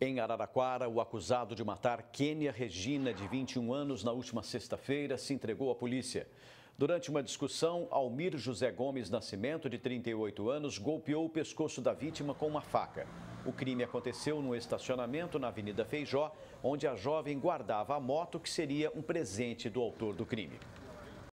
Em Araraquara, o acusado de matar Kênia Regina, de 21 anos, na última sexta-feira, se entregou à polícia. Durante uma discussão, Almir José Gomes Nascimento, de 38 anos, golpeou o pescoço da vítima com uma faca. O crime aconteceu no estacionamento na Avenida Feijó, onde a jovem guardava a moto que seria um presente do autor do crime.